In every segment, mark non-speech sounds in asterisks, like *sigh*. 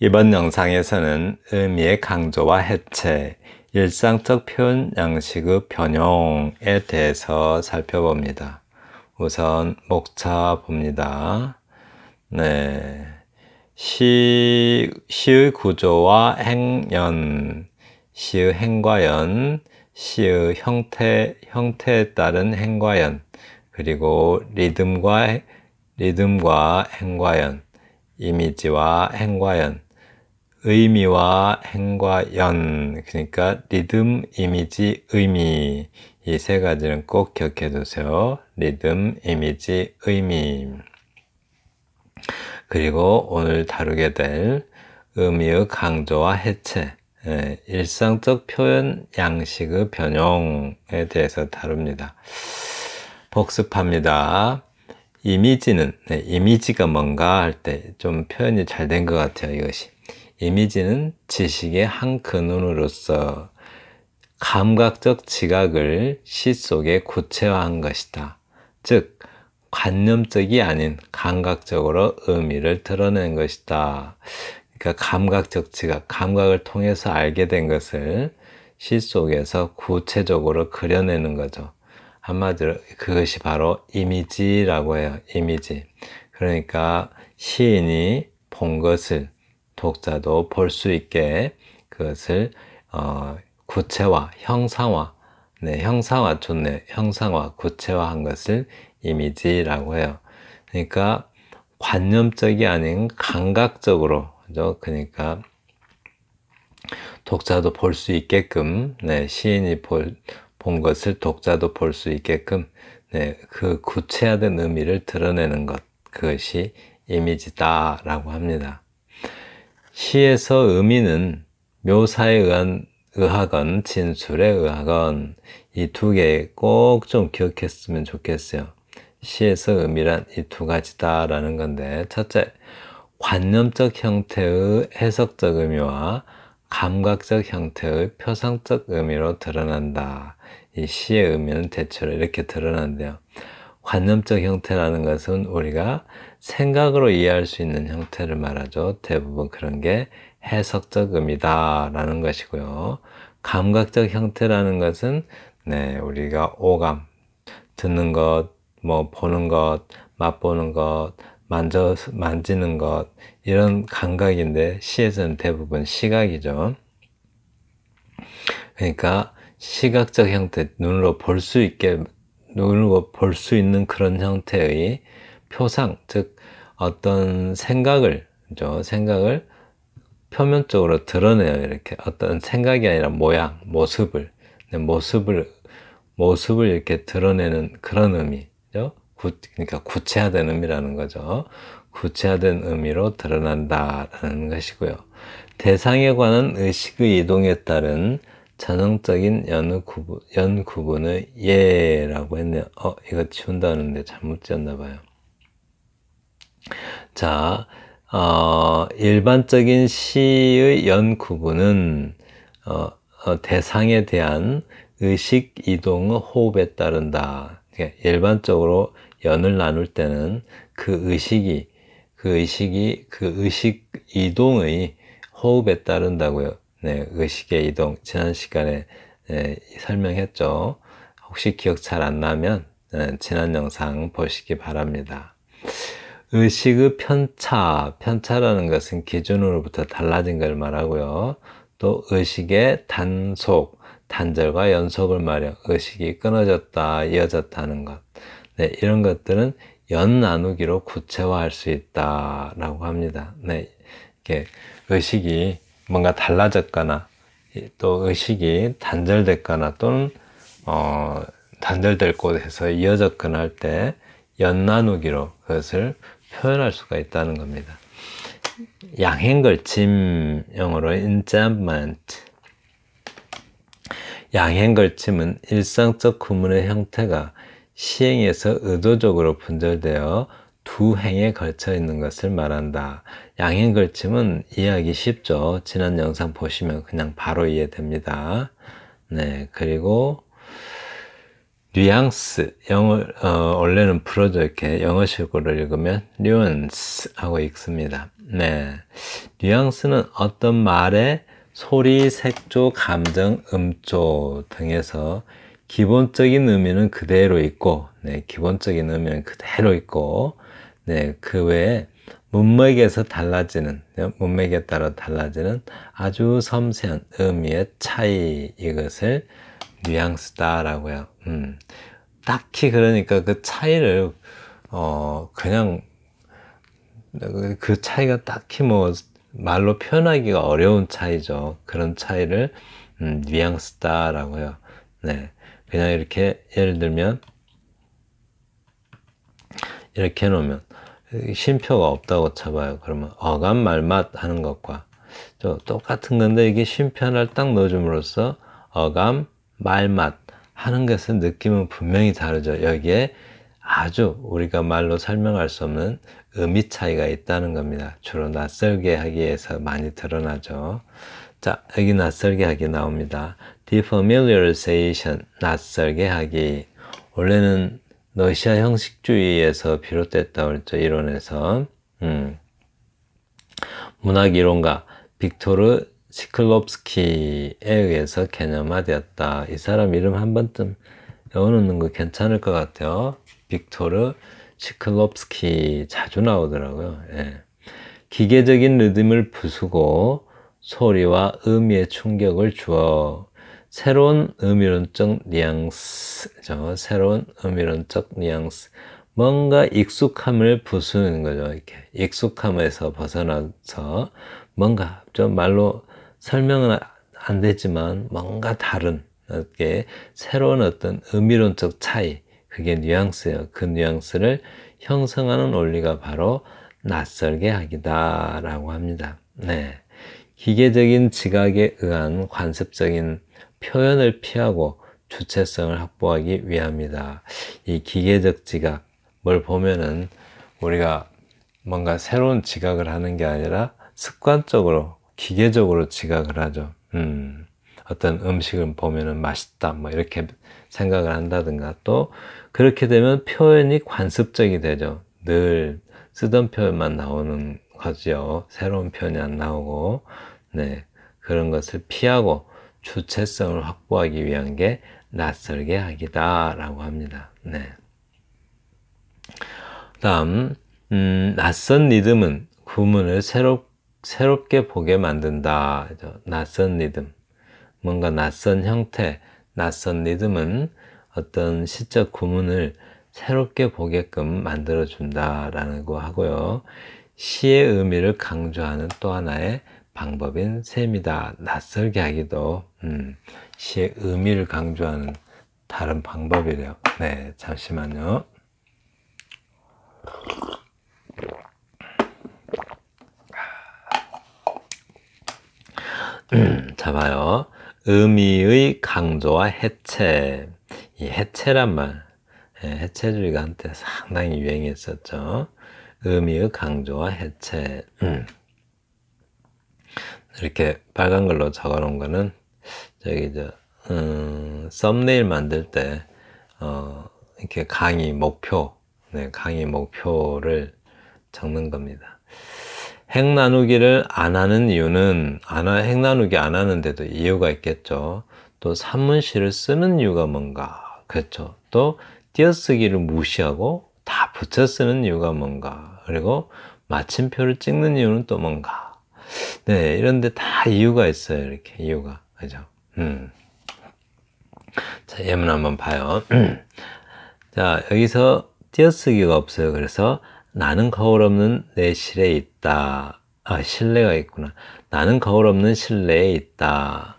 이번 영상에서는 의미의 강조와 해체, 일상적 표현 양식의 변형에 대해서 살펴봅니다. 우선 목차 봅니다. 네. 시, 시의 구조와 행연, 시의 행과연, 시의 형태, 형태에 따른 행과연, 그리고 리듬과, 리듬과 행과연, 이미지와 행과연, 의미와 행과 연, 그러니까 리듬, 이미지, 의미 이 세 가지는 꼭 기억해 두세요. 리듬, 이미지, 의미 그리고 오늘 다루게 될 의미의 강조와 해체 예, 일상적 표현 양식의 변형에 대해서 다룹니다. 복습합니다. 이미지는 네, 이미지가 뭔가 할 때 좀 표현이 잘 된 것 같아요. 이것이 이미지는 지식의 한 근원으로서 감각적 지각을 시 속에 구체화한 것이다. 즉, 관념적이 아닌 감각적으로 의미를 드러낸 것이다. 그러니까 감각적 지각, 감각을 통해서 알게 된 것을 시 속에서 구체적으로 그려내는 거죠. 한마디로 그것이 바로 이미지라고 해요. 이미지. 그러니까 시인이 본 것을 독자도 볼 수 있게 그것을 어, 구체화, 형상화, 네, 형상화 좋네. 형상화, 구체화한 것을 이미지라고 해요. 그러니까 관념적이 아닌 감각적으로, 그죠? 그러니까 독자도 볼 수 있게끔, 네, 시인이 볼, 본 것을 독자도 볼 수 있게끔, 네, 그 구체화된 의미를 드러내는 것, 그것이 이미지다라고 합니다. 시에서 의미는 묘사에 의한 의학은 진술에 의학은이 두 개 꼭 좀 기억했으면 좋겠어요. 시에서 의미란 이 두 가지다라는 건데 첫째, 관념적 형태의 해석적 의미와 감각적 형태의 표상적 의미로 드러난다. 이 시의 의미는 대체로 이렇게 드러난대요. 관념적 형태라는 것은 우리가 생각으로 이해할 수 있는 형태를 말하죠. 대부분 그런 게 해석적 의미다 라는 것이고요. 감각적 형태라는 것은 네, 우리가 오감, 듣는 것, 뭐 보는 것, 맛보는 것, 만져, 만지는 것, 이런 감각인데 시에서는 대부분 시각이죠. 그러니까 시각적 형태, 눈으로 볼 수 있게, 눈으로 볼 수 있는 그런 형태의 표상, 즉 어떤 생각을, 저 생각을 표면적으로 드러내요. 이렇게 어떤 생각이 아니라 모양, 모습을, 네, 모습을, 모습을 이렇게 드러내는 그런 의미죠. 구, 그러니까 구체화된 의미라는 거죠. 구체화된 의미로 드러난다라는 것이고요. 대상에 관한 의식의 이동에 따른 전형적인 연 구분, 연 구분의 예라고 했네요. 어, 이거 지운다는데 잘못 지었나 봐요. 자, 어, 일반적인 시의 연 구분은 어, 어, 대상에 대한 의식 이동 호흡에 따른다. 그러니까 일반적으로 연을 나눌 때는 그 의식이 그 의식이 그 의식 이동의 호흡에 따른다고요. 네, 의식의 이동 지난 시간에 네, 설명했죠. 혹시 기억 잘 안 나면 네, 지난 영상 보시기 바랍니다. 의식의 편차, 편차라는 것은 기준으로부터 달라진 걸 말하고요. 또 의식의 단속, 단절과 연속을 말해 의식이 끊어졌다, 이어졌다는 것. 네, 이런 것들은 연 나누기로 구체화할 수 있다라고 합니다. 네, 이게 의식이 뭔가 달라졌거나 또 의식이 단절됐거나 또는 어, 단절될 곳에서 이어졌거나 할 때연 나누기로 그것을 표현할 수가 있다는 겁니다. 양행걸침 영어로 enjambment 양행걸침은 일상적 구문의 형태가 시행에서 의도적으로 분절되어 두 행에 걸쳐 있는 것을 말한다. 양행걸침은 이해하기 쉽죠. 지난 영상 보시면 그냥 바로 이해됩니다. 네, 그리고 뉘앙스 영어 어, 원래는 불어져 이렇게 영어식으로 읽으면 뉘앙스 하고 읽습니다. 네, 뉘앙스는 어떤 말의 소리, 색조, 감정, 음조 등에서 기본적인 의미는 그대로 있고, 네, 기본적인 의미는 그대로 있고, 네, 그 외에 문맥에서 달라지는 문맥에 따라 달라지는 아주 섬세한 의미의 차이 이것을 뉘앙스다라고요. 음. 딱히 그러니까 그 차이를 어 그냥 그 차이가 딱히 뭐 말로 표현하기가 어려운 차이죠. 그런 차이를 음, 뉘앙스다라고요. 네, 그냥 이렇게 예를 들면 이렇게 해놓으면 쉼표가 없다고 쳐봐요. 그러면 어감 말맛 하는 것과 또 똑같은 건데 이게 쉼표를 딱 넣어줌으로써 어감 말맛 하는 것은 느낌은 분명히 다르죠. 여기에 아주 우리가 말로 설명할 수 없는 의미 차이가 있다는 겁니다. 주로 낯설게 하기에서 많이 드러나죠. 자, 여기 낯설게 하기 나옵니다. defamiliarization, 낯설게 하기. 원래는 러시아 형식주의에서 비롯됐다 그랬죠. 이론에서. 음. 문학 이론가 빅토르 시클롭스키에 의해서 개념화되었다. 이 사람 이름 한 번쯤 외워놓는 거 괜찮을 것 같아요. 빅토르 시클롭스키 자주 나오더라고요. 예. 기계적인 리듬을 부수고 소리와 음의 충격을 주어 새로운 음이론적 뉘앙스, 저 새로운 음이론적 뉘앙스, 뭔가 익숙함을 부수는 거죠. 이렇게 익숙함에서 벗어나서 뭔가 좀 말로 설명은 안 되지만 뭔가 다른 게 새로운 어떤 의미론적 차이 그게 뉘앙스예요. 그 뉘앙스를 형성하는 원리가 바로 낯설게 하기다라고 합니다. 네. 기계적인 지각에 의한 관습적인 표현을 피하고 주체성을 확보하기 위함이다. 이 기계적 지각, 뭘 보면은 우리가 뭔가 새로운 지각을 하는 게 아니라 습관적으로 기계적으로 지각을 하죠. 음, 어떤 음식을 보면은 맛있다, 뭐 이렇게 생각을 한다든가 또 그렇게 되면 표현이 관습적이 되죠. 늘 쓰던 표현만 나오는 거죠. 새로운 표현이 안 나오고, 네. 그런 것을 피하고 주체성을 확보하기 위한 게 낯설게 하기다라고 합니다. 네. 다음, 음, 낯선 리듬은 구문을 새롭 새롭게 보게 만든다. 낯선 리듬. 뭔가 낯선 형태, 낯선 리듬은 어떤 시적 구문을 새롭게 보게끔 만들어준다라고 하고요. 시의 의미를 강조하는 또 하나의 방법인 셈이다. 낯설게 하기도 음, 시의 의미를 강조하는 다른 방법이래요. 네, 잠시만요. 음, 음, 잡아요. 의미의 강조와 해체. 이 해체란 말. 예, 해체주의가 한때 상당히 유행했었죠. 의미의 강조와 해체. 음. 이렇게 빨간 걸로 적어놓은 거는 저기 저 음, 썸네일 만들 때 어, 이렇게 강의 목표, 네, 강의 목표를 적는 겁니다. 핵 나누기를 안 하는 이유는 안핵 나누기 안 하는데도 이유가 있겠죠. 또 산문시를 쓰는 이유가 뭔가 그렇죠. 또 띄어쓰기를 무시하고 다 붙여 쓰는 이유가 뭔가 그리고 마침표를 찍는 이유는 또 뭔가 네 이런데 다 이유가 있어요 이렇게 이유가 그죠. 음. 자 예문 한번 봐요. *clears throat* 자 여기서 띄어쓰기가 없어요. 그래서 나는 거울 없는 내 실에 있다. 아, 실내가 있구나. 나는 거울 없는 실내에 있다.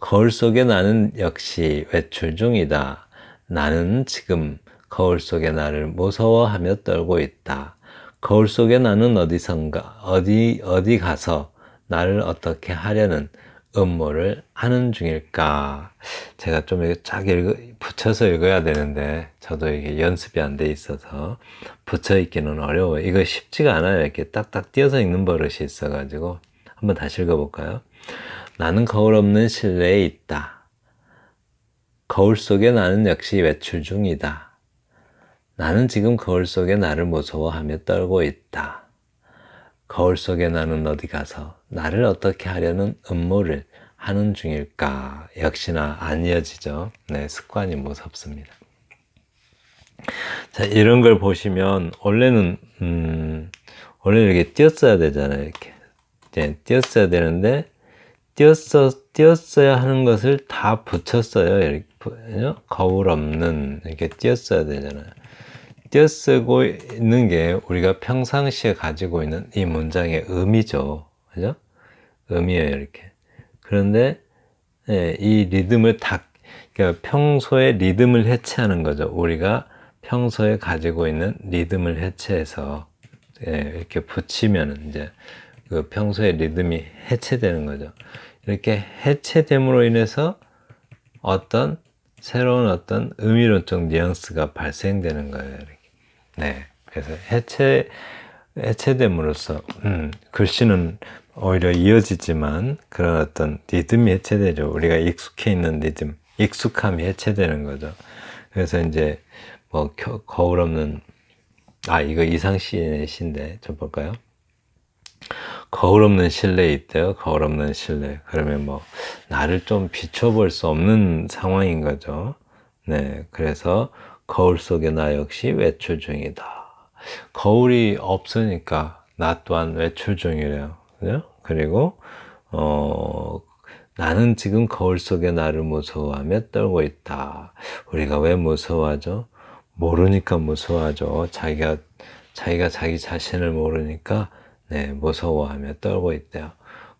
거울 속에 나는 역시 외출 중이다. 나는 지금 거울 속에 나를 무서워하며 떨고 있다. 거울 속에 나는 어디선가, 어디, 어디 가서 나를 어떻게 하려는 업무를 하는 중일까? 제가 좀 이렇게 쫙 읽어, 붙여서 읽어야 되는데, 저도 이게 연습이 안 돼 있어서 붙여 읽기는 어려워 이거 쉽지가 않아요. 이렇게 딱딱 띄어서 읽는 버릇이 있어가지고. 한번 다시 읽어볼까요? 나는 거울 없는 실내에 있다. 거울 속에 나는 역시 외출 중이다. 나는 지금 거울 속에 나를 무서워하며 떨고 있다. 거울 속에 나는 어디 가서 나를 어떻게 하려는 음모를 하는 중일까? 역시나 안 이어지죠. 네, 습관이 무섭습니다. 자, 이런 걸 보시면, 원래는, 음, 원래 이렇게 띄었어야 되잖아요. 이렇게. 네, 띄었어야 되는데, 띄었어, 띄었어야 하는 것을 다 붙였어요. 이렇게, 어? 거울 없는, 이렇게 띄었어야 되잖아요. 띄어쓰고 있는 게 우리가 평상시에 가지고 있는 이 문장의 의미죠. 그죠? 의미예요, 이렇게. 그런데 예, 이 리듬을 다, 그러니까 평소에 리듬을 해체하는 거죠. 우리가 평소에 가지고 있는 리듬을 해체해서 예, 이렇게 붙이면 이제 그 평소의 리듬이 해체되는 거죠. 이렇게 해체됨으로 인해서 어떤 새로운 어떤 의미론적 뉘앙스가 발생되는 거예요. 이렇게. 네. 그래서 해체, 해체됨으로써, 음, 글씨는 오히려 이어지지만 그런 어떤 리듬이 해체되죠. 우리가 익숙해 있는 리듬, 익숙함이 해체되는 거죠. 그래서 이제 뭐 겨, 거울 없는 아 이거 이상 시의 시인데 좀 볼까요? 거울 없는 실내 있대요. 거울 없는 실내. 그러면 뭐 나를 좀 비춰볼 수 없는 상황인 거죠. 네, 그래서 거울 속에 나 역시 외출 중이다. 거울이 없으니까 나 또한 외출 중이래요. 그죠? 그리고 어, 나는 지금 거울 속에 나를 무서워하며 떨고 있다. 우리가 왜 무서워하죠? 모르니까 무서워하죠. 자기가 자기가 자기 자신을 모르니까 네, 무서워하며 떨고 있대요.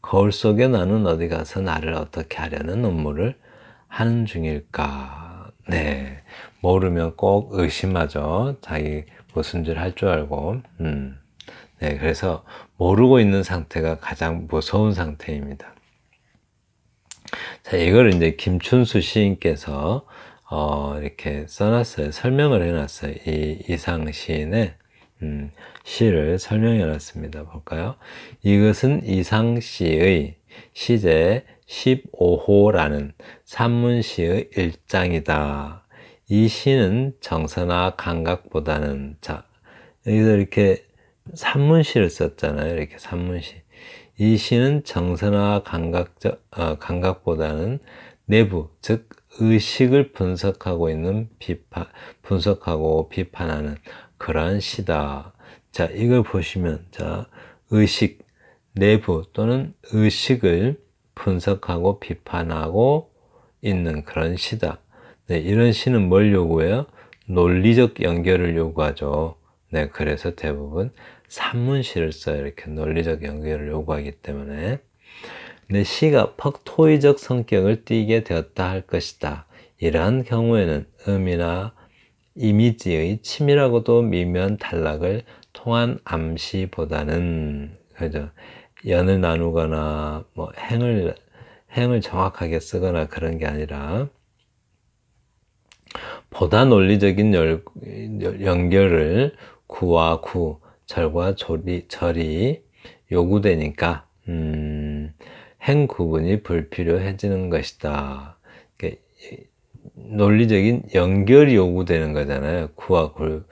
거울 속에 나는 어디 가서 나를 어떻게 하려는 업무를 하는 중일까? 네, 모르면 꼭 의심하죠. 자기 무슨질 할줄 알고. 음. 네, 그래서 모르고 있는 상태가 가장 무서운 상태입니다. 자, 이걸 이제 김춘수 시인께서 어, 이렇게 써놨어요. 설명을 해놨어요. 이 이상 시인의 음, 시를 설명해놨습니다. 볼까요? 이것은 이상 시의 시제 15호라는 산문시의 일장이다. 이 시는 정서나 감각보다는 자 여기서 이렇게 산문시를 썼잖아요. 이렇게 산문시. 이 시는 정서나 감각적 어, 감각보다는 내부 즉 의식을 분석하고 있는 비판 분석하고 비판하는 그러 시다. 자 이걸 보시면 자 의식 내부 또는 의식을 분석하고 비판하고 있는 그런 시다. 네, 이런 시는 뭘 요구해요? 논리적 연결을 요구하죠. 네, 그래서 대부분 산문시를 써요. 이렇게 논리적 연결을 요구하기 때문에. 내 네, 시가 퍽토의적 성격을 띠게 되었다 할 것이다. 이러한 경우에는 음이나 이미지의 치밀하고도 미묘한 단락을 통한 암시보다는 그죠 연을 나누거나 뭐 행을 행을 정확하게 쓰거나 그런 게 아니라 보다 논리적인 열, 연결을 구와 구, 절과 조리, 절이 요구되니까 음, 행 구분이 불필요해지는 것이다. 그러니까 논리적인 연결이 요구되는 거잖아요. 구와 구,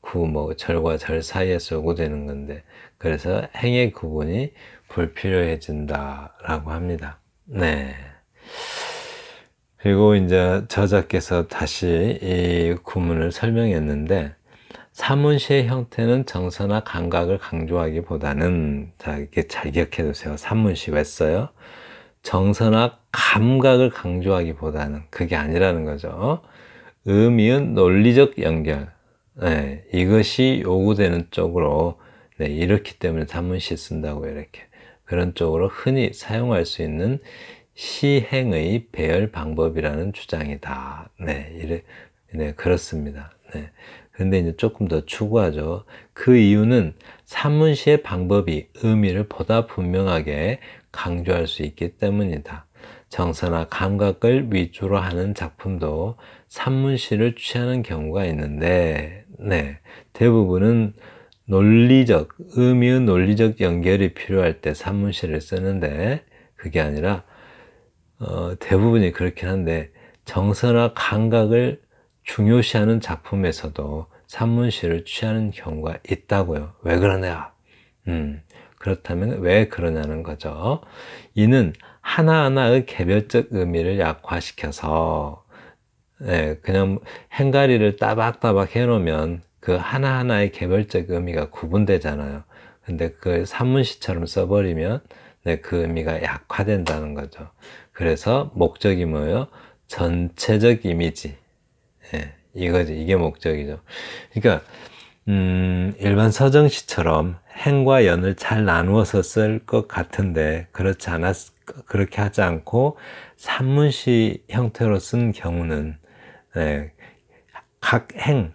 구, 뭐, 절과 절 사이에서 요구되는 건데. 그래서 행의 구분이 불필요해진다라고 합니다. 네. 그리고 이제 저자께서 다시 이 구문을 설명했는데 사문시의 형태는 정서나 감각을 강조하기보다는 자 이렇게 잘 기억해 두세요. 사문시 왜 써요? 정서나 감각을 강조하기보다는 그게 아니라는 거죠. 의미은 논리적 연결. 네, 이것이 요구되는 쪽으로 네, 이렇기 때문에 사문시 쓴다고 이렇게 그런 쪽으로 흔히 사용할 수 있는 시행의 배열 방법이라는 주장이다. 네, 이래, 네, 그렇습니다. 네. 근데 이제 조금 더 추구하죠. 그 이유는 사문시의 방법이 의미를 보다 분명하게 강조할 수 있기 때문이다. 정서나 감각을 위주로 하는 작품도 산문시를 취하는 경우가 있는데, 네, 대부분은 논리적, 의미의 논리적 연결이 필요할 때 산문시를 쓰는데, 그게 아니라 어, 대부분이 그렇긴 한데 정서나 감각을 중요시하는 작품에서도 산문시를 취하는 경우가 있다고요. 왜 그러냐? 음, 그렇다면 왜 그러냐는 거죠. 이는 하나하나의 개별적 의미를 약화시켜서 네, 그냥 행가리를 따박따박 해놓으면 그 하나하나의 개별적 의미가 구분되잖아요. 근데 그 산문시처럼 써버리면 네, 그 의미가 약화된다는 거죠. 그래서 목적이 뭐예요? 전체적 이미지. 예, 이거지. 이게 목적이죠. 그러니까 음, 일반 서정시처럼 행과 연을 잘 나누어서 쓸 것 같은데 그렇지 않았 그렇게 하지 않고 산문시 형태로 쓴 경우는 예,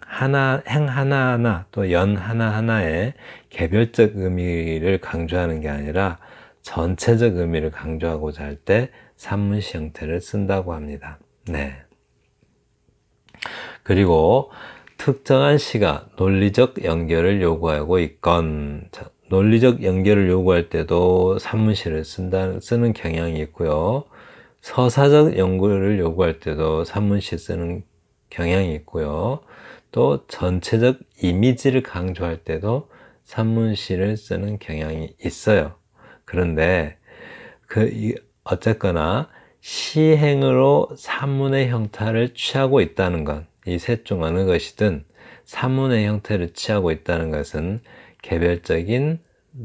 각행 하나 행 하나하나 또 연 하나하나에 개별적 의미를 강조하는 게 아니라 전체적 의미를 강조하고자 할때 산문시 형태를 쓴다고 합니다. 네. 그리고 특정한 시가 논리적 연결을 요구하고 있건 논리적 연결을 요구할 때도 산문시를 쓴다, 쓰는 경향이 있고요. 서사적 연구를 요구할 때도 산문시 쓰는 경향이 있고요. 또 전체적 이미지를 강조할 때도 산문시를 쓰는 경향이 있어요. 그런데 그 어쨌거나 시행으로 산문의 형태를 취하고 있다는 것, 이 셋 중 어느 것이든 산문의 형태를 취하고 있다는 것은 개별적인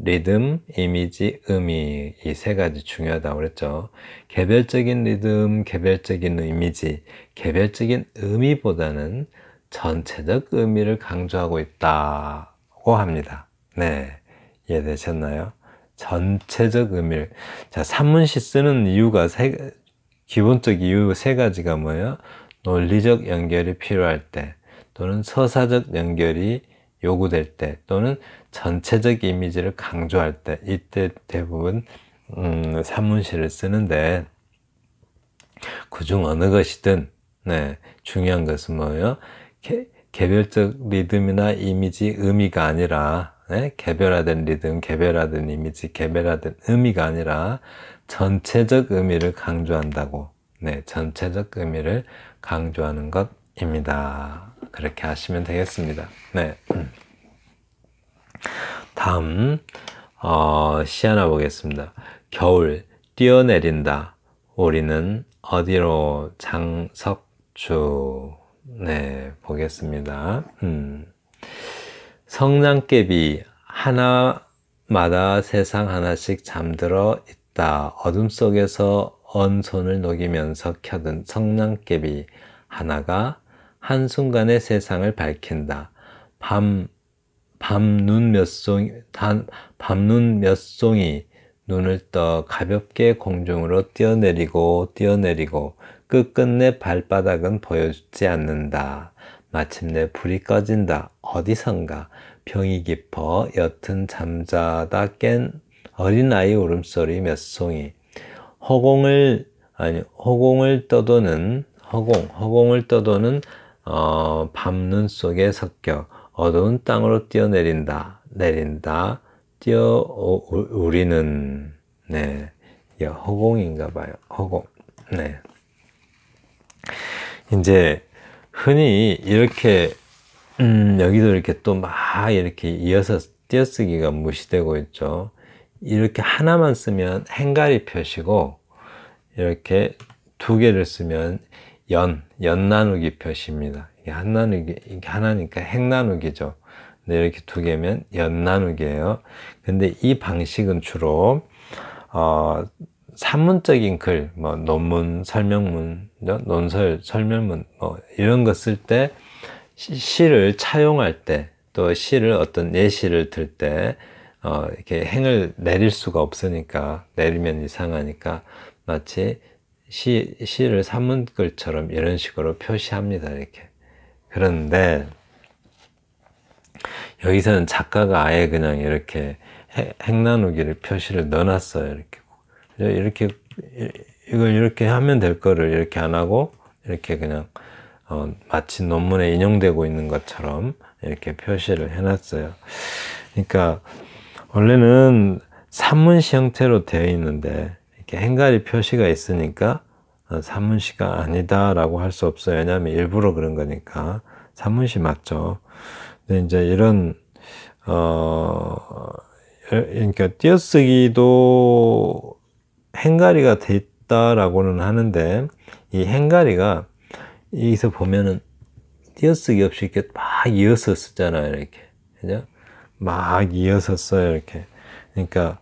리듬, 이미지, 의미 이 세 가지 중요하다고 그랬죠. 개별적인 리듬, 개별적인 이미지, 개별적인 의미보다는 전체적 의미를 강조하고 있다고 합니다. 네, 이해되셨나요? 전체적 의미를 자, 산문시 쓰는 이유가 세, 기본적 이유 세 가지가 뭐예요? 논리적 연결이 필요할 때, 또는 서사적 연결이 요구될 때, 또는 전체적 이미지를 강조할 때, 이때 대부분 음, 산문시를 쓰는데 그중 어느 것이든 네, 중요한 것은 뭐예요? 개, 별적 리듬이나 이미지, 의미가 아니라 네? 개별화된 리듬, 개별화된 이미지, 개별화된 의미가 아니라 전체적 의미를 강조한다고 네, 전체적 의미를 강조하는 것입니다. 그렇게 하시면 되겠습니다. 네. *clears throat* 다음 어, 시 하나 보겠습니다. 겨울 뛰어내린다. 우리는 어디로 장석주 네 보겠습니다. 음. 성냥개비 하나마다 세상 하나씩 잠들어 있다. 어둠 속에서 언손을 녹이면서 켜든 성냥개비 하나가 한순간에 세상을 밝힌다. 밤, 밤 눈 몇 송이, 밤눈 몇 송이 눈을 떠 가볍게 공중으로 뛰어내리고 뛰어내리고 끝끝내 발바닥은 보여주지 않는다. 마침내 불이 꺼진다. 어디선가 병이 깊어 옅은 잠자다 깬 어린아이 울음소리 몇 송이 허공을 아니 허공을 떠도는 허공 허공을 떠도는 어, 밤눈 속에 섞여 어두운 땅으로 뛰어내린다 내린다 뛰어 어, 우리는 네 허공인가 봐요 허공 네 이제 흔히 이렇게 음, 여기도 이렇게 또 막 이렇게 이어서 띄어쓰기가 무시되고 있죠. 이렇게 하나만 쓰면 행가리 표시고 이렇게 두 개를 쓰면 연, 연 나누기 표시입니다. 이게 한 나누기, 이게 하나니까 행 나누기죠. 근데 이렇게 두 개면 연 나누기예요. 근데 이 방식은 주로 어, 산문적인 글, 뭐 논문, 설명문, 뭐 논설, 설명문 뭐 이런 거 쓸때 시를 차용할 때또 시를 어떤 예시를 들때 어, 이렇게 행을 내릴 수가 없으니까 내리면 이상하니까 마치 시, 시를 산문글처럼 이런 식으로 표시합니다 이렇게 그런데 여기서는 작가가 아예 그냥 이렇게 행 나누기를 표시를 넣어놨어요 이렇게 네, 이렇게 이걸 이렇게 하면 될 거를 이렇게 안 하고 이렇게 그냥 어, 마치 논문에 인용되고 있는 것처럼 이렇게 표시를 해놨어요. 그러니까 원래는 산문시 형태로 되어 있는데 이렇게 행가리 표시가 있으니까 어, 산문시가 아니다라고 할 수 없어요. 왜냐하면 일부러 그런 거니까 산문시 맞죠. 근데 이제 이런 어 그러니까 띄어쓰기도 행가리가 됐다라고는 하는데 이 행가리가 여기서 보면은 띄어쓰기 없이 이렇게 막 이어서 쓰잖아요 이렇게 그죠? 막 이어서 써요 이렇게 그러니까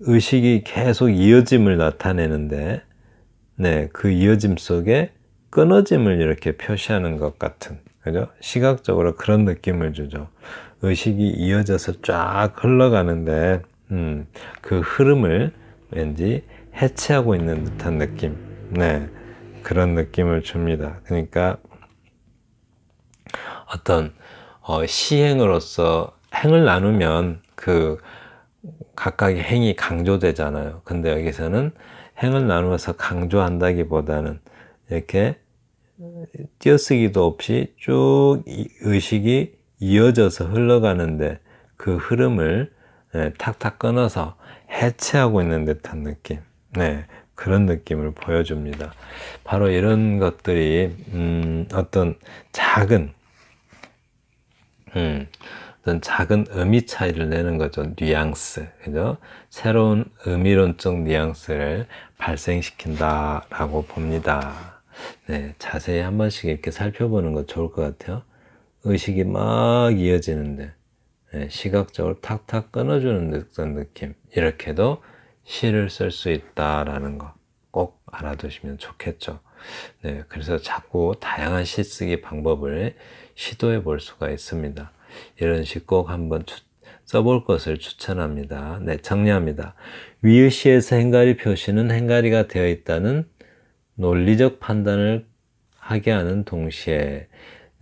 의식이 계속 이어짐을 나타내는데 네그 이어짐 속에 끊어짐을 이렇게 표시하는 것 같은 그죠? 시각적으로 그런 느낌을 주죠. 의식이 이어져서 쫙 흘러가는데 음, 그 흐름을 왠지 해체하고 있는 듯한 느낌. 네. 그런 느낌을 줍니다. 그러니까 어떤 어, 시행으로서 행을 나누면 그 각각의 행이 강조되잖아요. 근데 여기서는 행을 나누어서 강조한다기보다는 이렇게 띄어쓰기도 없이 쭉 의식이 이어져서 흘러가는데 그 흐름을 네, 탁탁 끊어서 해체하고 있는 듯한 느낌 네, 그런 느낌을 보여줍니다. 바로 이런 것들이 음, 어떤 작은 음, 어떤 작은 의미 차이를 내는 거죠. 뉘앙스, 그죠? 새로운 의미론적 뉘앙스를 발생시킨다라고 봅니다. 네, 자세히 한 번씩 이렇게 살펴보는 거 좋을 것 같아요. 의식이 막 이어지는데 예, 시각적으로 탁탁 끊어주는 듯한 느낌 이렇게도 시를 쓸 수 있다라는 거 꼭 알아두시면 좋겠죠. 네, 그래서 자꾸 다양한 시쓰기 방법을 시도해 볼 수가 있습니다. 이런 시 꼭 한번 추, 써볼 것을 추천합니다. 네, 정리합니다. 위의 시에서 행가리 표시는 행가리가 되어 있다는 논리적 판단을 하게 하는 동시에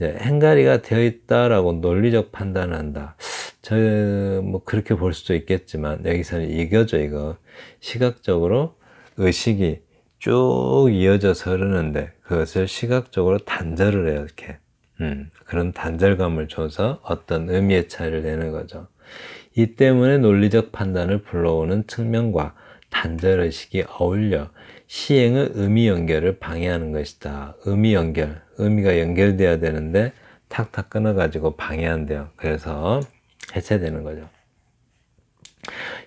이제 네, 행가리가 되어 있다라고 논리적 판단한다. 저, 뭐, 그렇게 볼 수도 있겠지만, 여기서는 이거죠, 이거. 시각적으로 의식이 쭉 이어져서 흐르는데, 그것을 시각적으로 단절을 해요, 이렇게. 음, 그런 단절감을 줘서 어떤 의미의 차이를 내는 거죠. 이 때문에 논리적 판단을 불러오는 측면과 단절의식이 어울려 시행의 의미 연결을 방해하는 것이다. 의미 연결, 의미가 연결돼야 되는데 탁탁 끊어가지고 방해한대요. 그래서 해체되는 거죠.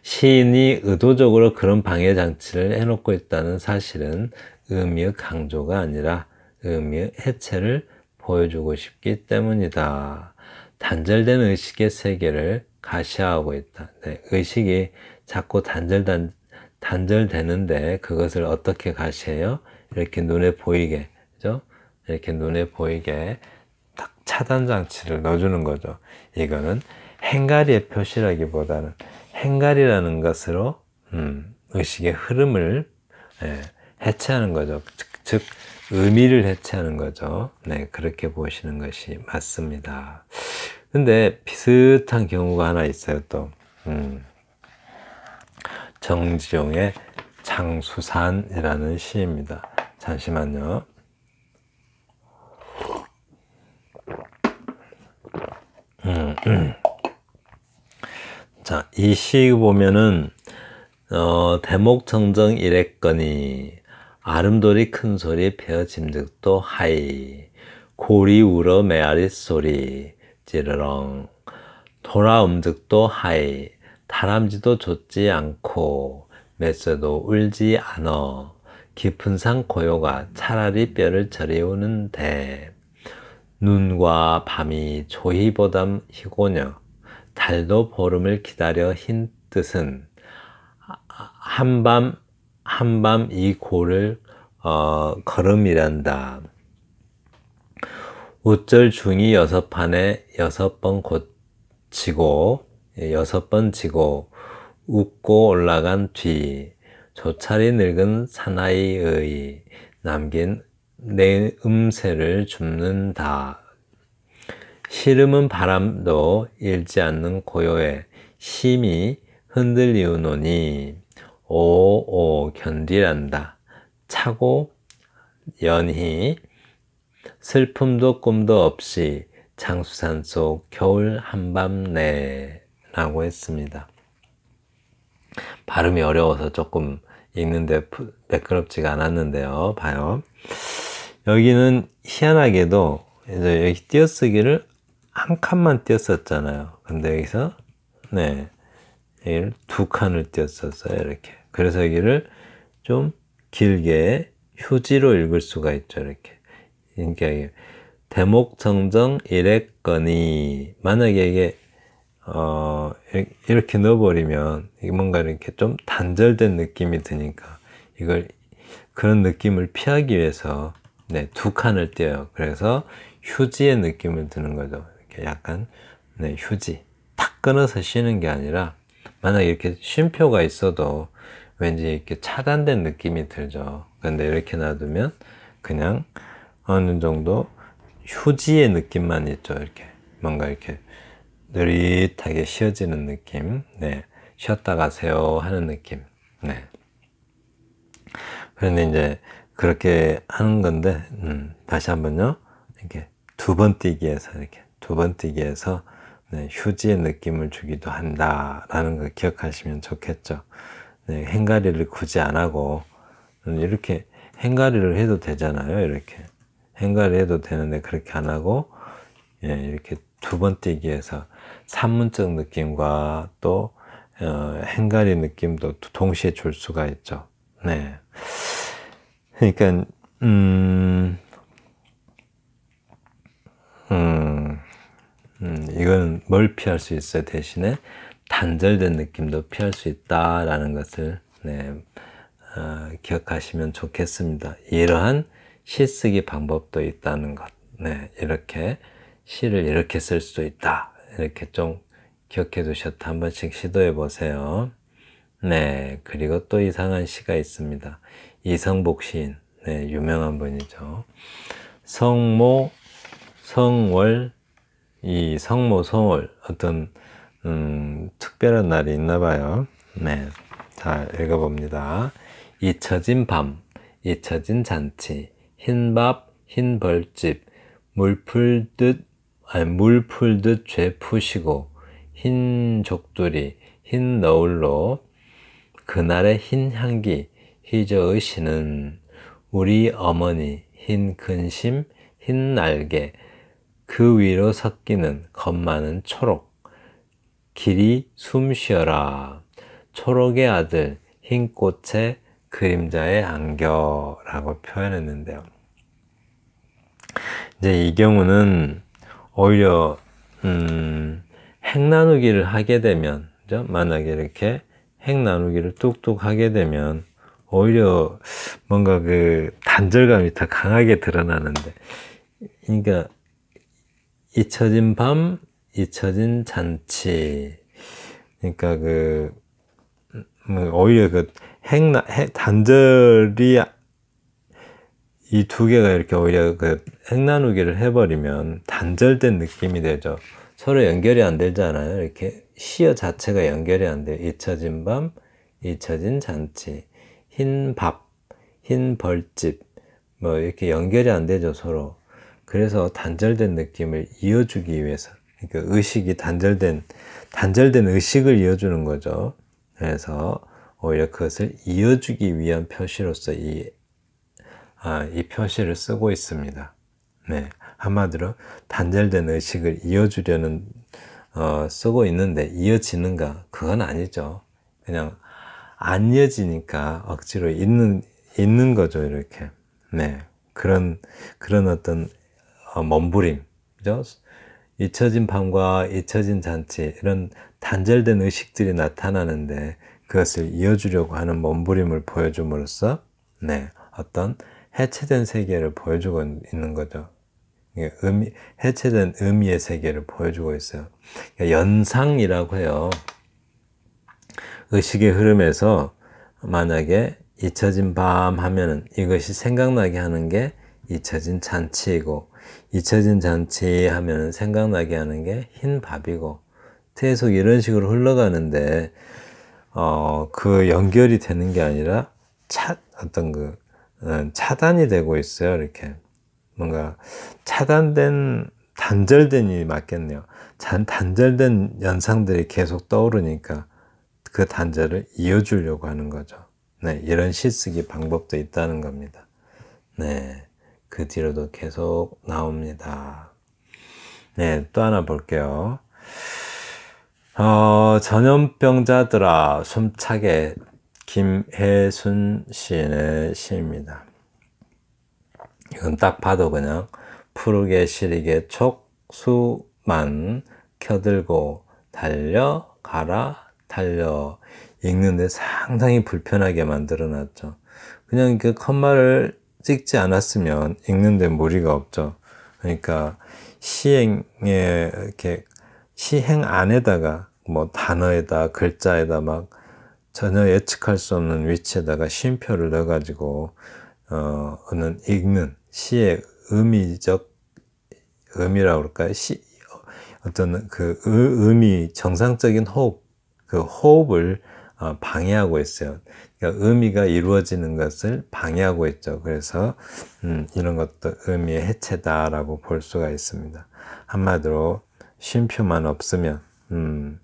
시인이 의도적으로 그런 방해 장치를 해놓고 있다는 사실은 의미의 강조가 아니라 의미의 해체를 보여주고 싶기 때문이다. 단절된 의식의 세계를 가시화하고 있다. 네, 의식이 자꾸 단절된 단절되는데 그것을 어떻게 가시해요? 이렇게 눈에 보이게, 그죠? 이렇게 눈에 보이게 딱 차단 장치를 넣어주는 거죠. 이거는 행가리의 표시라기보다는 행가리라는 것으로 음, 의식의 흐름을 예, 해체하는 거죠. 즉, 즉, 의미를 해체하는 거죠. 네, 그렇게 보시는 것이 맞습니다. 근데 비슷한 경우가 하나 있어요, 또. 음. 정지용의 장수산이라는 시입니다. 잠시만요. 음, 음. 자, 이 시 보면은 어, 대목 정정 이랬거니 아름돌이 큰 소리 베어 짐득도 하이 고리 울어 메아리 소리 찌르렁 돌아 음득도 하이 다람쥐도 짖지 않고 메새도 울지 않어 깊은 산 고요가 차라리 뼈를 저리우는데 눈과 밤이 조희보담 희고녀 달도 보름을 기다려 흰 뜻은 한밤 한밤 이 고를 어, 걸음이란다. 우절 중이 여섯 판에 여섯 번 고치고 예, 여섯 번 치고 웃고 올라간 뒤조차리 늙은 사나이의 남긴 내음새를 줍는다. 시름은 바람도 일지 않는 고요에 심히 흔들리우노니 오오 견디란다. 차고 연희 슬픔도 꿈도 없이 장수산 속 겨울 한밤 내 라고 했습니다. 발음이 어려워서 조금 읽는데 매끄럽지가 않았는데요. 봐요. 여기는 희한하게도 이제 여기 띄어쓰기를 한 칸만 띄었었잖아요. 근데 여기서 네 여기를 두 칸을 띄었었어요. 이렇게. 그래서 여기를 좀 길게 휴지로 읽을 수가 있죠. 이렇게. 그러니까 대목정정 이랬거니 만약에 이게 어, 이렇게 넣어버리면 뭔가 이렇게 좀 단절된 느낌이 드니까 이걸 그런 느낌을 피하기 위해서 네, 두 칸을 떼요 그래서 휴지의 느낌을 드는 거죠. 이렇게 약간 네, 휴지 탁 끊어서 쉬는 게 아니라 만약 이렇게 쉼표가 있어도 왠지 이렇게 차단된 느낌이 들죠. 근데 이렇게 놔두면 그냥 어느 정도 휴지의 느낌만 있죠. 이렇게 뭔가 이렇게 느릿하게 쉬어지는 느낌. 네. 쉬었다 가세요 하는 느낌. 네. 그런데 이제 그렇게 하는 건데, 음, 다시 한번요. 이렇게 두 번 뛰기에서 이렇게 두 번 뛰기에서 네, 휴지의 느낌을 주기도 한다라는 걸 기억하시면 좋겠죠. 네, 행가리를 굳이 안 하고 음, 이렇게 행가리를 해도 되잖아요. 이렇게 행가리 해도 되는데 그렇게 안 하고 예, 이렇게 두 번 뛰기에서 산문적 느낌과 또 어, 행가리 느낌도 동시에 줄 수가 있죠. 네. 그러니까 음, 음, 음 이건 뭘 피할 수 있어요? 대신에 단절된 느낌도 피할 수 있다라는 것을 네, 어, 기억하시면 좋겠습니다. 이러한 시 쓰기 방법도 있다는 것. 네, 이렇게 시를 이렇게 쓸 수도 있다. 이렇게 좀 기억해 두셨다 한 번씩 시도해 보세요. 네, 그리고 또 이상한 시가 있습니다. 이성복 시인, 네, 유명한 분이죠. 성모, 성월, 이 성모, 성월 어떤 음, 특별한 날이 있나 봐요. 네, 자 읽어봅니다. 잊혀진 밤, 잊혀진 잔치, 흰밥, 흰 벌집, 물풀 듯 아니, 물 풀듯 죄 푸시고 흰 족돌이 흰 너울로 그날의 흰 향기 희저의 신은 우리 어머니 흰 근심 흰 날개 그 위로 섞이는 것 많은 초록 길이 숨 쉬어라 초록의 아들 흰꽃의 그림자의 안겨라고 표현했는데요. 이제 이 경우는 오히려 음, 핵 나누기를 하게 되면 그죠? 만약에 이렇게 핵 나누기를 뚝뚝 하게 되면 오히려 뭔가 그 단절감이 더 강하게 드러나는데 그러니까 잊혀진 밤 잊혀진 잔치 그러니까 그 음, 오히려 그 핵, 핵 단절이 이두 개가 이렇게 오히려 그 핵나누기를 해버리면 단절된 느낌이 되죠. 서로 연결이 안 되잖아요. 이렇게 시어 자체가 연결이 안 돼요. 잊혀진 밤, 잊혀진 잔치, 흰 밥, 흰 벌집, 뭐 이렇게 연결이 안 되죠, 서로. 그래서 단절된 느낌을 이어주기 위해서, 그러니까 의식이 단절된, 단절된 의식을 이어주는 거죠. 그래서 오히려 그것을 이어주기 위한 표시로서 이 아, 이 표시를 쓰고 있습니다. 네, 한마디로 단절된 의식을 이어주려는 어, 쓰고 있는데 이어지는가? 그건 아니죠. 그냥 안 이어지니까 억지로 있는 있는 거죠 이렇게. 네, 그런 그런 어떤 어, 몸부림, 죠 잊혀진 밤과 잊혀진 잔치 이런 단절된 의식들이 나타나는데 그것을 이어주려고 하는 몸부림을 보여줌으로써 네 어떤 해체된 세계를 보여주고 있는 거죠. 의미, 해체된 의미의 세계를 보여주고 있어요. 그러니까 연상이라고 해요. 의식의 흐름에서 만약에 잊혀진 밤 하면은 이것이 생각나게 하는 게 잊혀진 잔치이고 잊혀진 잔치 하면은 생각나게 하는 게 흰 밥이고 계속 이런 식으로 흘러가는데 어, 그 연결이 되는 게 아니라 차 어떤 그 음, 차단이 되고 있어요. 이렇게 뭔가 차단된 단절된 이 맞겠네요. 잔, 단절된 연상들이 계속 떠오르니까 그 단절을 이어주려고 하는 거죠. 네, 이런 시쓰기 방법도 있다는 겁니다. 네, 그 뒤로도 계속 나옵니다. 네, 또 하나 볼게요. 어, 전염병자들아, 숨차게 김혜순 시인의 시입니다. 이건 딱 봐도 그냥 푸르게 시리게 촉수만 켜들고 달려 가라 달려 읽는데 상당히 불편하게 만들어 놨죠. 그냥 그 컴마를 찍지 않았으면 읽는데 무리가 없죠. 그러니까 시행에 이렇게 시행 안에다가 뭐 단어에다 글자에다 막 전혀 예측할 수 없는 위치에다가 쉼표를 넣어가지고 어, 는 읽는 시의 의미적 의미라고 그럴까요? 시, 어떤 그 의미 정상적인 호흡 그 호흡을 어, 방해하고 있어요. 그러니까 의미가 이루어지는 것을 방해하고 있죠. 그래서 음, 이런 것도 의미의 해체다라고 볼 수가 있습니다. 한마디로 쉼표만 없으면 음,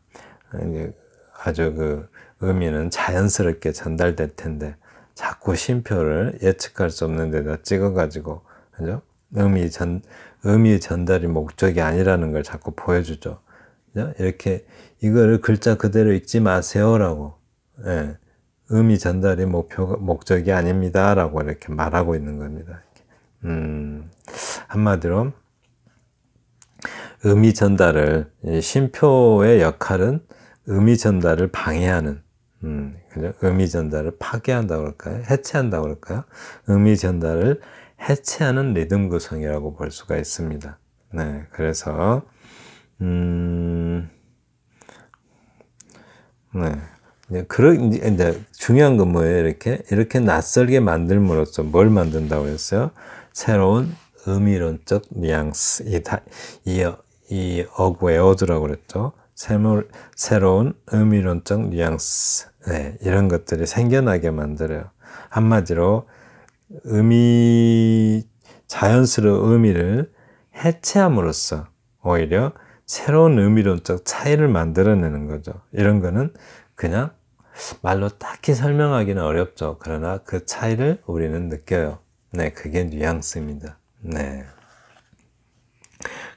아주 그 의미는 자연스럽게 전달될 텐데 자꾸 심표를 예측할 수 없는 데다 찍어가지고 그죠? 의미 전 의미 전달이 목적이 아니라는 걸 자꾸 보여주죠. 그죠? 이렇게 이거를 글자 그대로 읽지 마세요라고 예, 의미 전달이 목표 목적이 아닙니다라고 이렇게 말하고 있는 겁니다. 음, 한마디로 의미 전달을 심표의 역할은 의미 전달을 방해하는 음, 그냥 의미 전달을 파괴한다 고럴까요 해체한다 그럴까요? 의미 전달을 해체하는 리듬 구성이라고 볼 수가 있습니다. 네, 그래서 음, 네, 이제 그러 이제 중요한 건 뭐예요? 이렇게 이렇게 낯설게 만들므로써 뭘 만든다고 했어요? 새로운 의미론적 뉘앙스 이, 다, 이, 이 어구의 어두라고 그랬죠. 새로운 의미론적 뉘앙스 네, 이런 것들이 생겨나게 만들어요. 한마디로 의미 자연스러운 의미를 해체함으로써 오히려 새로운 의미론적 차이를 만들어내는 거죠. 이런 거는 그냥 말로 딱히 설명하기는 어렵죠. 그러나 그 차이를 우리는 느껴요. 네, 그게 뉘앙스입니다. 네.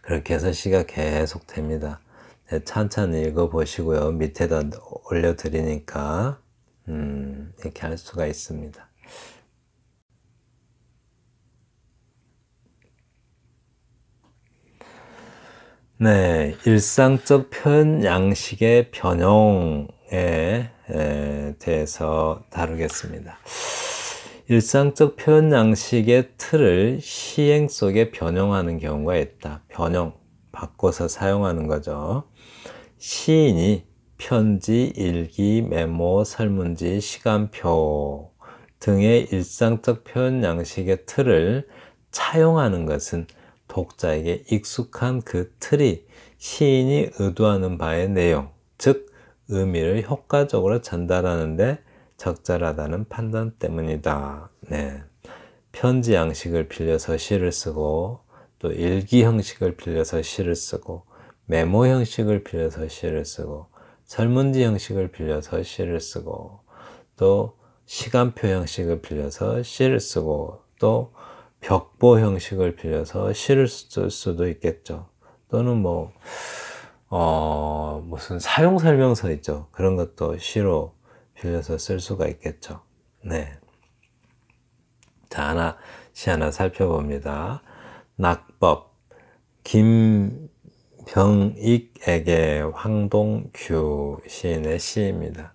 그렇게 해서 시가 계속 됩니다. 찬찬히 네, 읽어보시고요. 밑에다 올려드리니까 음, 이렇게 할 수가 있습니다. 네, 일상적 표현 양식의 변형에 대해서 다루겠습니다. 일상적 표현 양식의 틀을 시행 속에 변형하는 경우가 있다. 변형, 바꿔서 사용하는 거죠. 시인이 편지, 일기, 메모, 설문지, 시간표 등의 일상적 표현 양식의 틀을 차용하는 것은 독자에게 익숙한 그 틀이 시인이 의도하는 바의 내용, 즉 의미를 효과적으로 전달하는데 적절하다는 판단 때문이다. 네. 편지 양식을 빌려서 시를 쓰고 또 일기 형식을 빌려서 시를 쓰고 메모 형식을 빌려서 시를 쓰고 설문지 형식을 빌려서 시를 쓰고 또 시간표 형식을 빌려서 시를 쓰고 또 벽보 형식을 빌려서 시를 쓸 수도 있겠죠. 또는 뭐, 어, 무슨 사용 설명서 있죠. 그런 것도 시로 빌려서 쓸 수가 있겠죠. 네. 자, 하나, 시 하나 살펴봅니다. 낙법. 김, 병익에게 황동규 시인의 시입니다.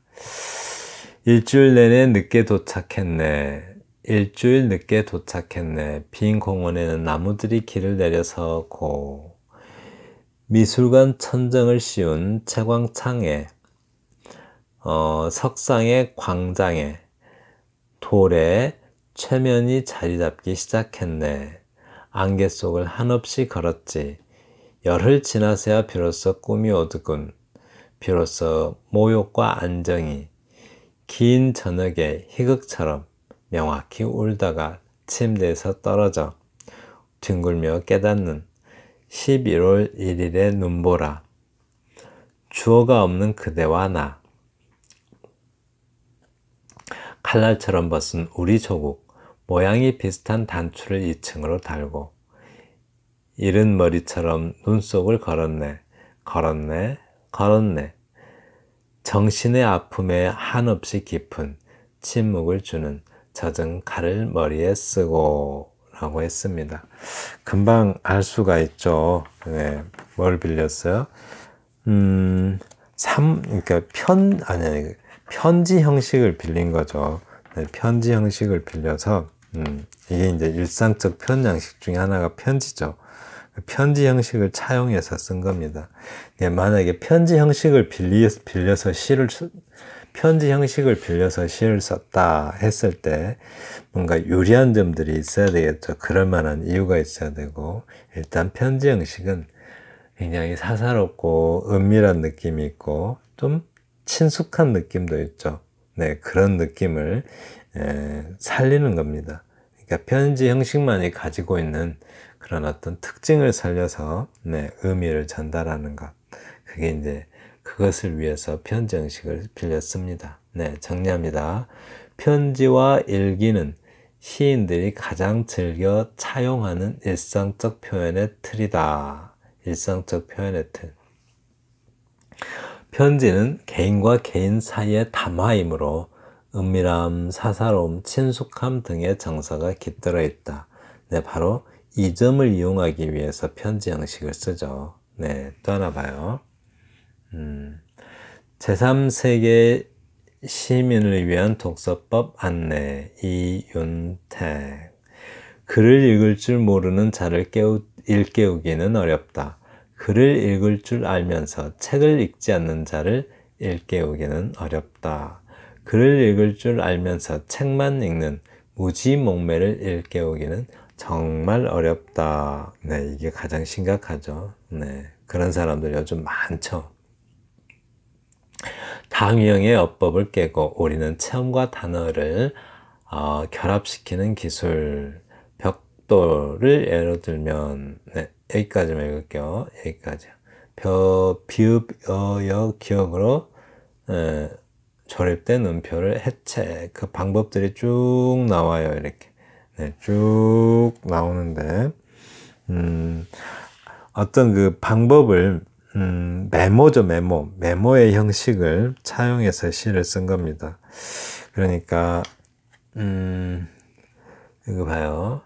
일주일 내내 늦게 도착했네. 일주일 늦게 도착했네. 빈 공원에는 나무들이 길을 내려서 고. 미술관 천정을 씌운 채광창에, 어, 석상의 광장에, 돌에 최면이 자리 잡기 시작했네. 안개 속을 한없이 걸었지. 열흘 지나서야 비로소 꿈이 오더군. 비로소 모욕과 안정이 긴저녁의 희극처럼 명확히 울다가 침대에서 떨어져 뒹굴며 깨닫는 11월 1일의 눈보라. 주어가 없는 그대와 나. 칼날처럼 벗은 우리 조국, 모양이 비슷한 단추를 2층으로 달고 이른 머리처럼 눈속을 걸었네, 걸었네, 걸었네. 정신의 아픔에 한없이 깊은 침묵을 주는 젖은 칼을 머리에 쓰고 라고 했습니다. 금방 알 수가 있죠. 네, 뭘 빌렸어요? 음, 삼, 그러니까 편, 아니, 편지 형식을 빌린 거죠. 네, 편지 형식을 빌려서, 음, 이게 이제 일상적 표현 양식 중에 하나가 편지죠. 편지 형식을 차용해서 쓴 겁니다. 네, 만약에 편지 형식을 빌려서, 빌려서 시를 편지 형식을 빌려서 시를 썼다 했을 때 뭔가 유리한 점들이 있어야 되겠죠. 그럴 만한 이유가 있어야 되고 일단 편지 형식은 굉장히 사사롭고 은밀한 느낌이 있고 좀 친숙한 느낌도 있죠. 네, 그런 느낌을 에, 살리는 겁니다. 그러니까 편지 형식만이 가지고 있는 그런 어떤 특징을 살려서 네, 의미를 전달하는 것. 그게 이제 그것을 위해서 편정식을 빌렸습니다. 네, 정리합니다. 편지와 일기는 시인들이 가장 즐겨 차용하는 일상적 표현의 틀이다. 일상적 표현의 틀. 편지는 개인과 개인 사이의 담화이므로 은밀함, 사사로움, 친숙함 등의 정서가 깃들어 있다. 네, 바로 이 점을 이용하기 위해서 편지 형식을 쓰죠. 네, 또 하나 봐요. 음, 제3세계 시민을 위한 독서법 안내 이윤택 글을 읽을 줄 모르는 자를 깨우, 일깨우기는 어렵다. 글을 읽을 줄 알면서 책을 읽지 않는 자를 일깨우기는 어렵다. 글을 읽을 줄 알면서 책만 읽는 무지몽매를 일깨우기는 어렵다. 정말 어렵다. 네, 이게 가장 심각하죠. 네, 그런 사람들 요즘 많죠. 당위형의 어법을 깨고 우리는 체험과 단어를 어, 결합시키는 기술, 벽돌을 예로 들면, 네, 여기까지만 읽을게요. 여기까지. 벼, 비읍, 기억으로, 에, 조립된 음표를 해체, 그 방법들이 쭉 나와요. 이렇게. 네, 쭉 나오는데, 음, 어떤 그 방법을, 음, 메모죠, 메모. 메모의 형식을 차용해서 시를 쓴 겁니다. 그러니까, 음, 이거 봐요.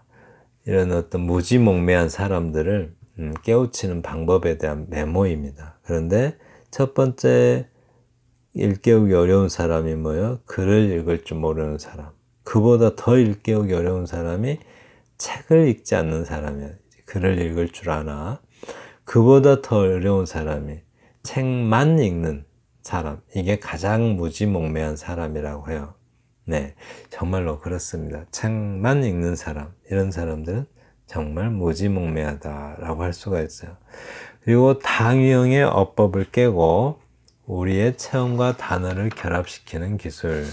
이런 어떤 무지몽매한 사람들을 음, 깨우치는 방법에 대한 메모입니다. 그런데 첫 번째 일깨우기 어려운 사람이 뭐요? 글을 읽을 줄 모르는 사람. 그보다 더 일깨우기 어려운 사람이 책을 읽지 않는 사람이야. 글을 읽을 줄 아나. 그보다 더 어려운 사람이 책만 읽는 사람. 이게 가장 무지몽매한 사람이라고 해요. 네. 정말로 그렇습니다. 책만 읽는 사람. 이런 사람들은 정말 무지몽매하다라고 할 수가 있어요. 그리고 당위형의 어법을 깨고 우리의 체험과 단어를 결합시키는 기술.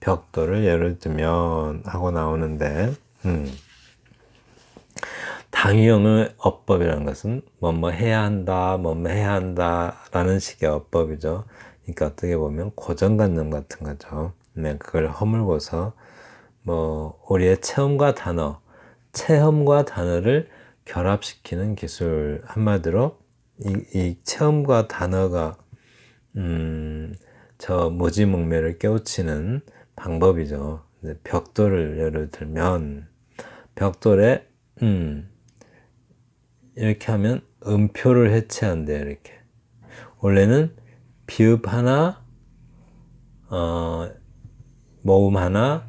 벽돌을 예를 들면 하고 나오는데 음. 당위형의 어법이라는 것은 뭐뭐 해야 한다, 뭐뭐 해야 한다라는 식의 어법이죠. 그러니까 어떻게 보면 고정관념 같은 거죠. 네, 그걸 허물고서 뭐 우리의 체험과 단어, 체험과 단어를 결합시키는 기술 한마디로 이, 이 체험과 단어가 음, 저 무지몽매를 깨우치는 방법이죠. 벽돌을 예를 들면 벽돌에 음, 이렇게 하면 음표를 해체한대 이렇게 원래는 비읍 하나 어, 모음 하나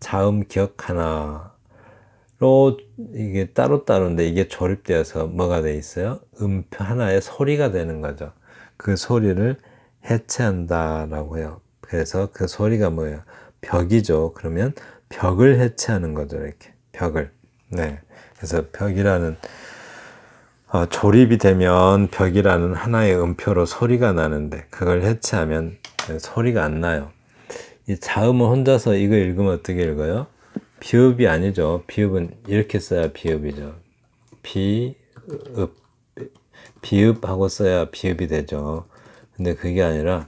자음 기억 하나로 이게 따로따로인데 이게 조립되어서 뭐가 돼 있어요? 음표 하나의 소리가 되는 거죠. 그 소리를 해체한다라고 해요. 그래서 그 소리가 뭐예요? 벽이죠. 그러면 벽을 해체하는 거죠. 이렇게 벽을. 네. 그래서 벽이라는 어, 조립이 되면 벽이라는 하나의 음표로 소리가 나는데 그걸 해체하면 소리가 안 나요. 이 자음을 혼자서 이거 읽으면 어떻게 읽어요? 비읍이 아니죠. 비읍은 이렇게 써야 비읍이죠. 비읍 비읍하고 써야 비읍이 되죠. 근데 그게 아니라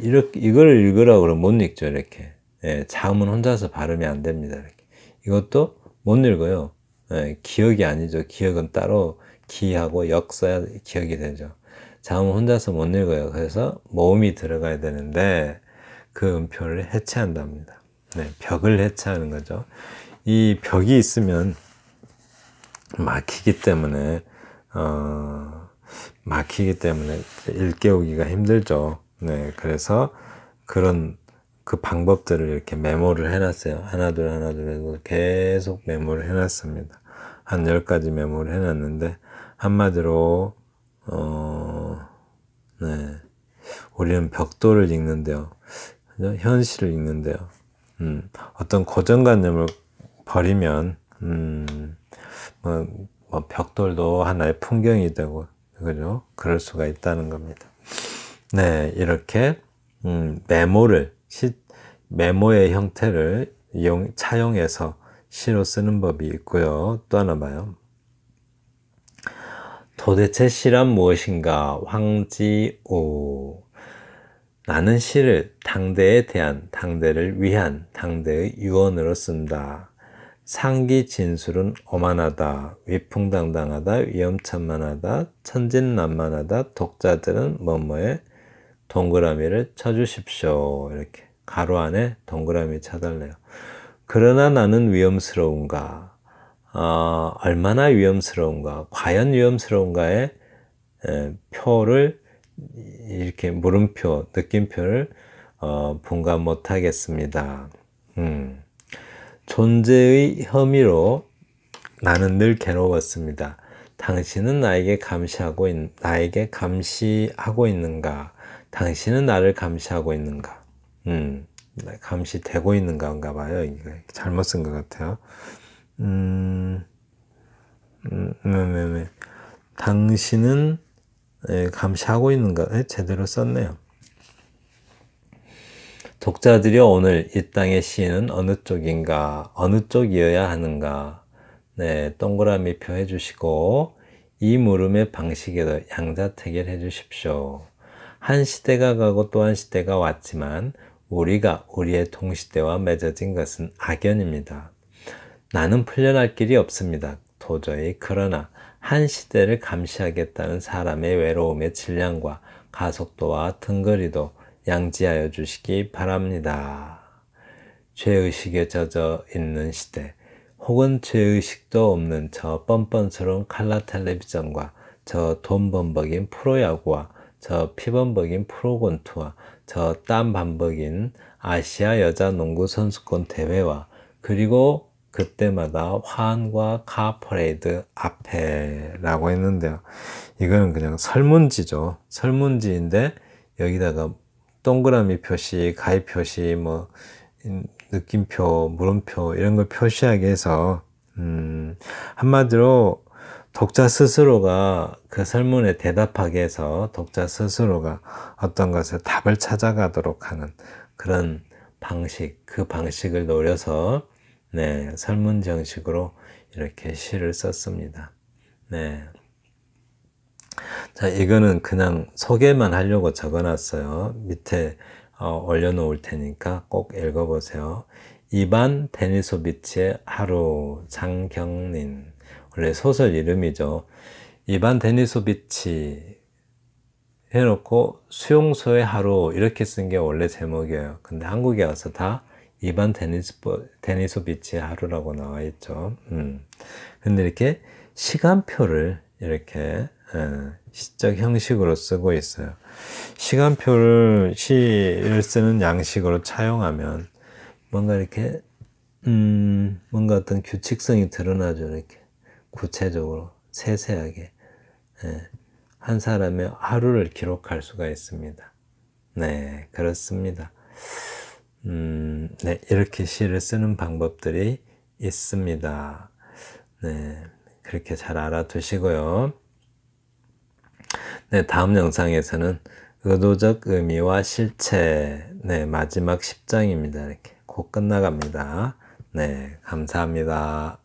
이렇게 이걸 읽으라고 그러면 못 읽죠 이렇게 예, 자음은 혼자서 발음이 안 됩니다 이렇게. 이것도 못 읽어요 예, 기억이 아니죠 기억은 따로 기하고 역사야 기억이 되죠 자음은 혼자서 못 읽어요 그래서 모음이 들어가야 되는데 그 음표를 해체한답니다 네, 벽을 해체하는 거죠 이 벽이 있으면 막히기 때문에 어, 막히기 때문에 일깨우기가 힘들죠 네, 그래서 그런 그 방법들을 이렇게 메모를 해놨어요. 하나둘 하나둘 해서 계속 메모를 해놨습니다. 한 10가지 메모를 해놨는데, 한마디로, 어, 네. 우리는 벽돌을 읽는데요. 현실을 읽는데요. 음, 어떤 고정관념을 버리면, 음, 뭐, 뭐 벽돌도 하나의 풍경이 되고, 그죠? 그럴 수가 있다는 겁니다. 네, 이렇게 음, 메모를 시, 메모의 형태를 용, 차용해서 시로 쓰는 법이 있고요. 또 하나 봐요. 도대체 시란 무엇인가? 황지오. 나는 시를 당대에 대한, 당대를 위한, 당대의 유언으로 쓴다. 상기 진술은 오만하다, 위풍당당하다, 위험천만하다, 천진난만하다, 독자들은 뭐뭐에 동그라미를 쳐주십시오. 이렇게 가로 안에 동그라미 쳐달래요. 그러나 나는 위험스러운가? 어, 얼마나 위험스러운가? 과연 위험스러운가의 에, 표를 이렇게 물음표, 느낌표를 어, 분간 못하겠습니다. 음. 존재의 혐의로 나는 늘 괴로웠습니다. 당신은 나에게 감시하고 있, 나에게 감시하고 있는가? 당신은 나를 감시하고 있는가? 음, 감시되고 있는가인가 봐요. 이게 잘못 쓴 것 같아요. 음, 음, 네, 네, 당신은 예, 감시하고 있는가? 제대로 썼네요. 독자들이 오늘 이 땅의 시인은 어느 쪽인가? 어느 쪽이어야 하는가? 네, 동그라미 표 해주시고 이 물음의 방식에도 양자택일 해주십시오. 한 시대가 가고 또 한 시대가 왔지만 우리가 우리의 동시대와 맺어진 것은 악연입니다. 나는 풀려날 길이 없습니다. 도저히 그러나 한 시대를 감시하겠다는 사람의 외로움의 질량과 가속도와 등거리도 양지하여 주시기 바랍니다. 죄의식에 젖어 있는 시대 혹은 죄의식도 없는 저 뻔뻔스러운 칼라 텔레비전과 저돈 범벅인 프로야구와 저 피범벅인 프로곤투와 저 땀 반벅인 아시아 여자 농구 선수권 대회와 그리고 그때마다 화환과 카퍼레이드 앞에라고 했는데요. 이거는 그냥 설문지죠. 설문지인데 여기다가 동그라미 표시, 가입 표시, 뭐 느낌표, 물음표 이런 걸 표시하게 해서 음, 한마디로 독자 스스로가 그 설문에 대답하게 해서 독자 스스로가 어떤 것을 답을 찾아가도록 하는 그런 방식, 그 방식을 노려서 네, 설문 정식으로 이렇게 시를 썼습니다. 네. 자, 이거는 그냥 소개만 하려고 적어놨어요. 밑에 어, 올려놓을 테니까 꼭 읽어보세요. 이반 데니소비치의 하루 장경린 원래 소설 이름이죠. 이반 데니소비치 해놓고 수용소의 하루 이렇게 쓴 게 원래 제목이에요. 근데 한국에 와서 다 이반 데니스 데니소비치 하루라고 나와 있죠. 음. 근데 이렇게 시간표를 이렇게 어, 시적 형식으로 쓰고 있어요. 시간표를 시를 쓰는 양식으로 차용하면 뭔가 이렇게 음, 뭔가 어떤 규칙성이 드러나죠. 이렇게 구체적으로 세세하게 예, 한 사람의 하루를 기록할 수가 있습니다. 네, 그렇습니다. 음, 네, 이렇게 시를 쓰는 방법들이 있습니다. 네, 그렇게 잘 알아두시고요. 네, 다음 영상에서는 의도적 의미와 실체, 네, 마지막 10장입니다. 이렇게 곧 끝나갑니다. 네, 감사합니다.